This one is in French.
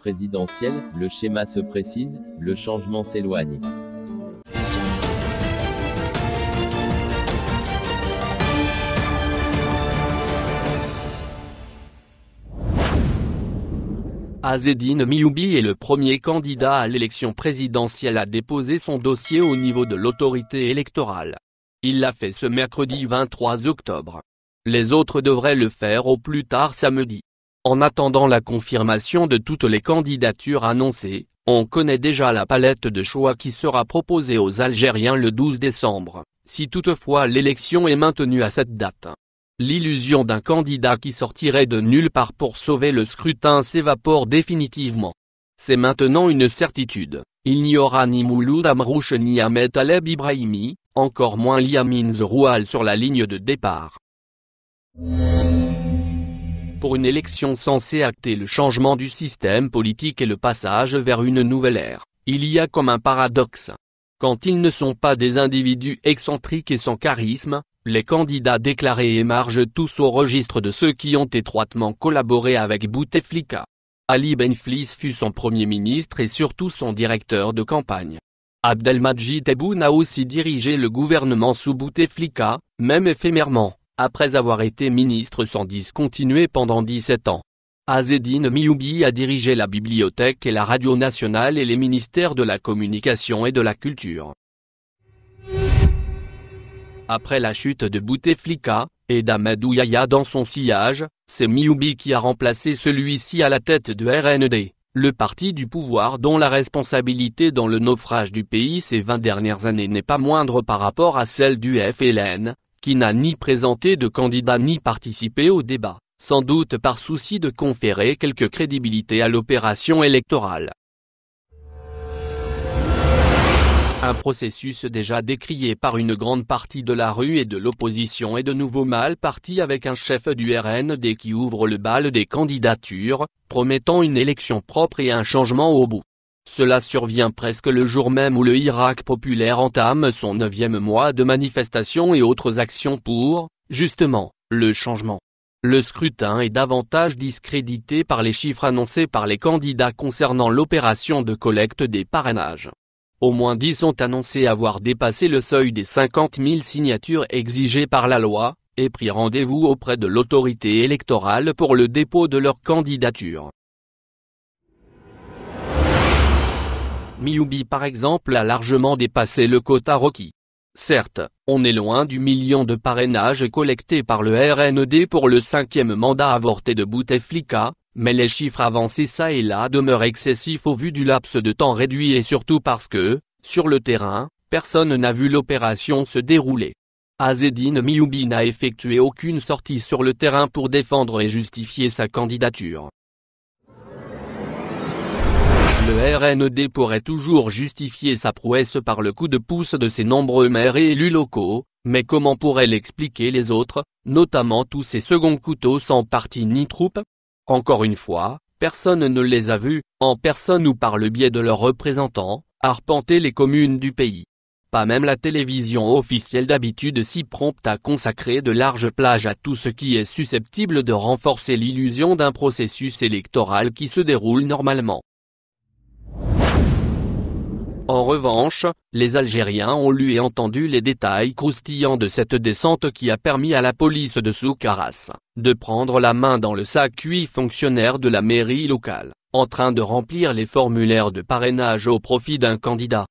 présidentielle, le schéma se précise, le changement s'éloigne. Azedine Mioubi est le premier candidat à l'élection présidentielle à déposer son dossier au niveau de l'autorité électorale. Il l'a fait ce mercredi 23 octobre. Les autres devraient le faire au plus tard samedi. En attendant la confirmation de toutes les candidatures annoncées, on connaît déjà la palette de choix qui sera proposée aux Algériens le 12 décembre, si toutefois l'élection est maintenue à cette date. L'illusion d'un candidat qui sortirait de nulle part pour sauver le scrutin s'évapore définitivement. C'est maintenant une certitude, il n'y aura ni Mouloud Amrouche ni Ahmed Taleb Ibrahimi, encore moins Liamine Zroual sur la ligne de départ pour une élection censée acter le changement du système politique et le passage vers une nouvelle ère, il y a comme un paradoxe. Quand ils ne sont pas des individus excentriques et sans charisme, les candidats déclarés émargent tous au registre de ceux qui ont étroitement collaboré avec Bouteflika. Ali Benflis fut son premier ministre et surtout son directeur de campagne. Abdelmadjid Tebboune a aussi dirigé le gouvernement sous Bouteflika, même éphémèrement après avoir été ministre sans discontinuer pendant 17 ans. Azedine Mioubi a dirigé la bibliothèque et la radio nationale et les ministères de la communication et de la culture. Après la chute de Bouteflika, et d'Amadou Yaya dans son sillage, c'est Mioubi qui a remplacé celui-ci à la tête de RND, le parti du pouvoir dont la responsabilité dans le naufrage du pays ces 20 dernières années n'est pas moindre par rapport à celle du FLN, qui n'a ni présenté de candidat ni participé au débat, sans doute par souci de conférer quelque crédibilité à l'opération électorale. Un processus déjà décrié par une grande partie de la rue et de l'opposition est de nouveau mal parti avec un chef du RND qui ouvre le bal des candidatures, promettant une élection propre et un changement au bout. Cela survient presque le jour même où le Irak populaire entame son neuvième mois de manifestations et autres actions pour, justement, le changement. Le scrutin est davantage discrédité par les chiffres annoncés par les candidats concernant l'opération de collecte des parrainages. Au moins 10 ont annoncé avoir dépassé le seuil des 50 000 signatures exigées par la loi, et pris rendez-vous auprès de l'autorité électorale pour le dépôt de leur candidature. Miyubi par exemple a largement dépassé le quota Rocky. Certes, on est loin du million de parrainages collectés par le RND pour le cinquième mandat avorté de Bouteflika, mais les chiffres avancés ça et là demeurent excessifs au vu du laps de temps réduit et surtout parce que, sur le terrain, personne n'a vu l'opération se dérouler. Azedine Mioubi n'a effectué aucune sortie sur le terrain pour défendre et justifier sa candidature le RND pourrait toujours justifier sa prouesse par le coup de pouce de ses nombreux maires et élus locaux, mais comment pourraient l'expliquer les autres, notamment tous ces seconds couteaux sans parti ni troupe Encore une fois, personne ne les a vus, en personne ou par le biais de leurs représentants, arpenter les communes du pays. Pas même la télévision officielle d'habitude si prompte à consacrer de larges plages à tout ce qui est susceptible de renforcer l'illusion d'un processus électoral qui se déroule normalement. En revanche, les Algériens ont lu et entendu les détails croustillants de cette descente qui a permis à la police de Soukaras, de prendre la main dans le sac cuit fonctionnaire de la mairie locale, en train de remplir les formulaires de parrainage au profit d'un candidat.